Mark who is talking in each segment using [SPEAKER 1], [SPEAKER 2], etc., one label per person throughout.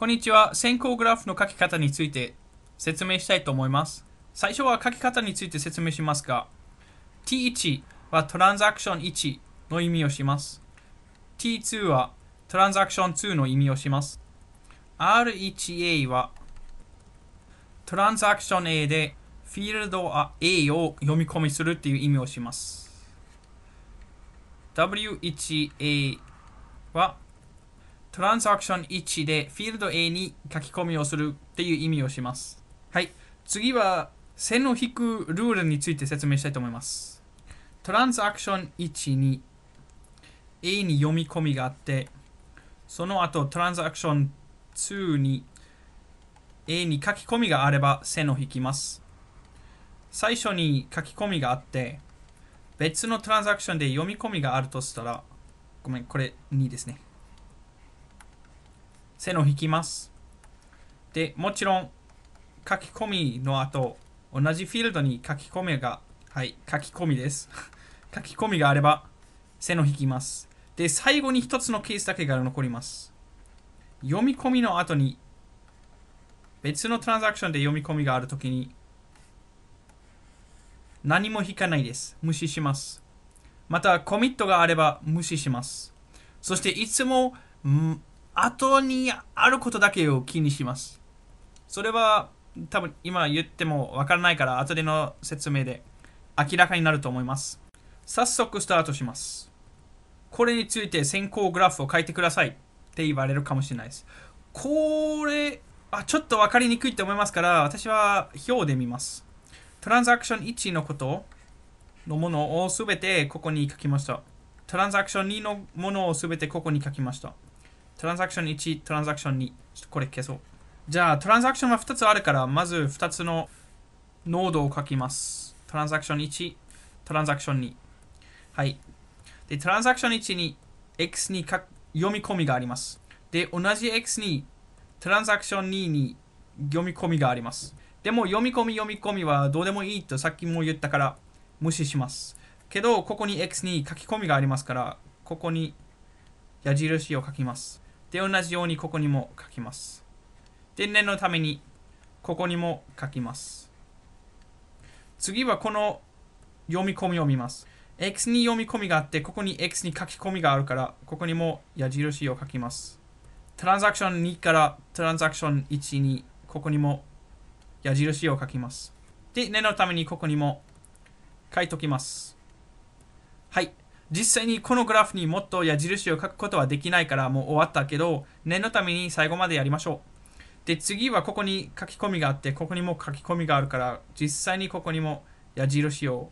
[SPEAKER 1] こんにちは。先行グラフの書き方について説明したいと思います。最初は書き方について説明しますが、T1 はトランザクション1の意味をします。T2 はトランザクション2の意味をします。R1A はトランザクション A でフィールド A を読み込みするという意味をします。W1A はトランザクション1でフィールド A に書き込みをするっていう意味をします。はい。次は線を引くルールについて説明したいと思います。トランザクション1に A に読み込みがあって、その後トランザクション2に A に書き込みがあれば線を引きます。最初に書き込みがあって、別のトランザクションで読み込みがあるとしたら、ごめん、これ2ですね。線を引きます。で、もちろん、書き込みの後、同じフィールドに書き込みが、はい、書き込みです。書き込みがあれば、線を引きます。で、最後に1つのケースだけが残ります。読み込みの後に、別のトランザクションで読み込みがあるときに、何も引かないです。無視します。また、コミットがあれば無視します。そして、いつも、後にあることだけを気にします。それは多分今言ってもわからないから後での説明で明らかになると思います。早速スタートします。これについて先行グラフを書いてくださいって言われるかもしれないです。これ、あちょっと分かりにくいと思いますから私は表で見ます。トランザクション1のことのものをすべてここに書きました。トランザクション2のものをすべてここに書きました。トランザクション1、トランザクション2。ちょっとこれ消そう。じゃあ、トランザクションは2つあるから、まず2つのノードを書きます。トランザクション1、トランザクション2。はい。で、トランザクション1に X に読み込みがあります。で、同じ X にトランザクション2に読み込みがあります。でも読み込み読み込みはどうでもいいとさっきも言ったから無視します。けど、ここに X に書き込みがありますから、ここに矢印を書きます。で、同じようにここにも書きます。天然のために、ここにも書きます。次はこの読み込みを見ます。x に読み込みがあって、ここに x に書き込みがあるから、ここにも矢印を書きます。トランザクション2からトランザクション1に、ここにも矢印を書きます。で、念のためにここにも書いときます。はい。実際にこのグラフにもっと矢印を書くことはできないからもう終わったけど念のために最後までやりましょうで次はここに書き込みがあってここにも書き込みがあるから実際にここにも矢印を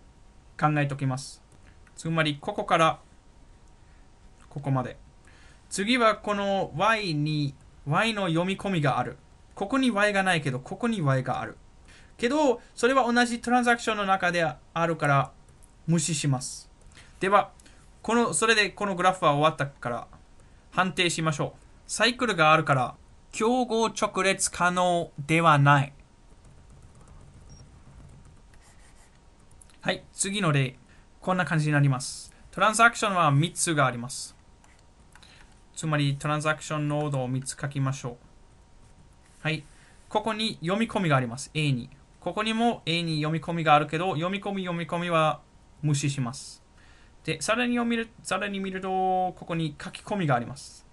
[SPEAKER 1] 考えておきますつまりここからここまで次はこの y に y の読み込みがあるここに y がないけどここに y があるけどそれは同じトランザクションの中であるから無視しますではこの、それでこのグラフは終わったから判定しましょう。サイクルがあるから、競合直列可能ではない。はい、次の例。こんな感じになります。トランザクションは3つがあります。つまり、トランザクションノードを3つ書きましょう。はい。ここに読み込みがあります。A に。ここにも A に読み込みがあるけど、読み込み読み込みは無視します。で、さらにを見る、さらに見ると、ここに書き込みがあります。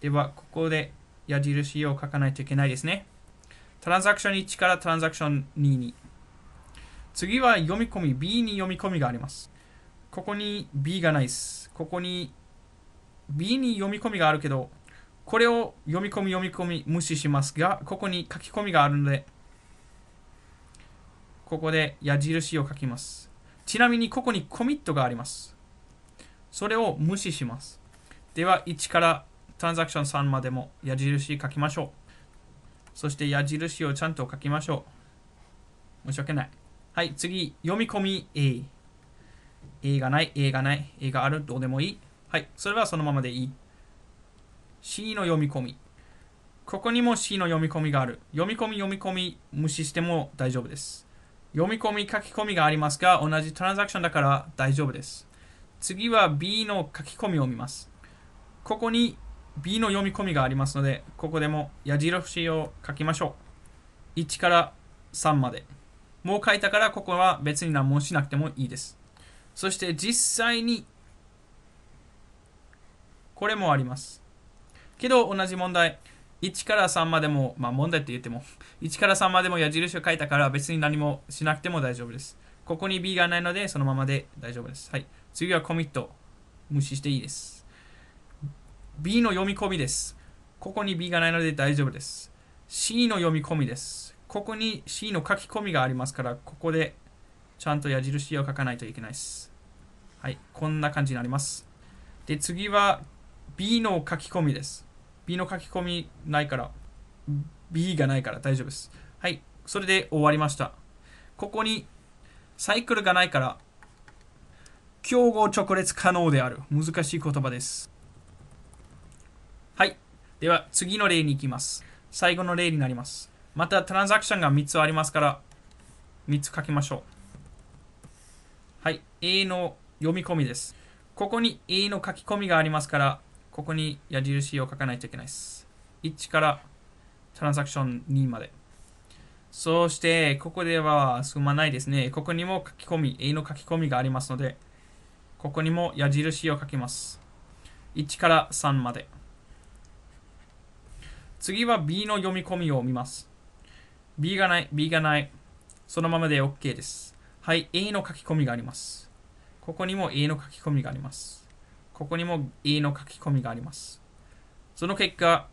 [SPEAKER 1] では、ここで矢印を書かないといけないですね。トランザクション1からトランザクション2に。次は読み込み B に読み込みがあります。ここに B がないです。ここに B に読み込みがあるけど、これを読み込み読み込み無視しますが、ここに書き込みがあるので、ここで矢印を書きます。ちなみにここにコミットがあります。それを無視します。では、1からトランザクション3までも矢印書きましょう。そして矢印をちゃんと書きましょう。申し訳ない。はい、次、読み込み A。A がない、A がない、A がある、どうでもいい。はい、それはそのままでいい。C の読み込み。ここにも C の読み込みがある。読み込み、読み込み、無視しても大丈夫です。読み込み、書き込みがありますが、同じトランザクションだから大丈夫です。次は B の書き込みを見ます。ここに B の読み込みがありますので、ここでも矢印を書きましょう。1から3まで。もう書いたからここは別に何もしなくてもいいです。そして実際にこれもあります。けど同じ問題。1から3までも、まあ問題って言っても、1から3までも矢印を書いたから別に何もしなくても大丈夫です。ここに B がないので、そのままで大丈夫です。はい。次はコミット。無視していいです。B の読み込みです。ここに B がないので大丈夫です。C の読み込みです。ここに C の書き込みがありますから、ここでちゃんと矢印を書かないといけないです。はい。こんな感じになります。で、次は B の書き込みです。B の書き込みないから、B がないから大丈夫です。はい。それで終わりました。ここにサイクルがないから競合直列可能である難しい言葉ですはいでは次の例に行きます最後の例になりますまたトランザクションが3つありますから3つ書きましょうはい A の読み込みですここに A の書き込みがありますからここに矢印を書かないといけないです1からトランザクション2までそして、ここではすまないですね。ここにも書き込み、A の書き込みがありますので、ここにも矢印を書きます。1から3まで。次は B の読み込みを見ます。B がない、B がない。そのままで OK です。はい、A の書き込みがあります。ここにも A の書き込みがあります。ここにも A の書き込みがあります。その結果、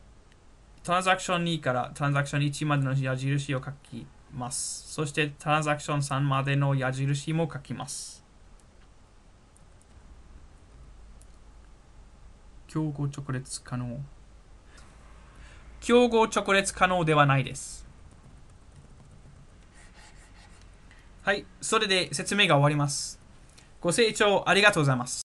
[SPEAKER 1] トランザクション2からトランザクション1までの矢印を書きます。そしてトランザクション3までの矢印も書きます。競合直列可能。競合直列可能ではないです。はい、それで説明が終わります。ご清聴ありがとうございます。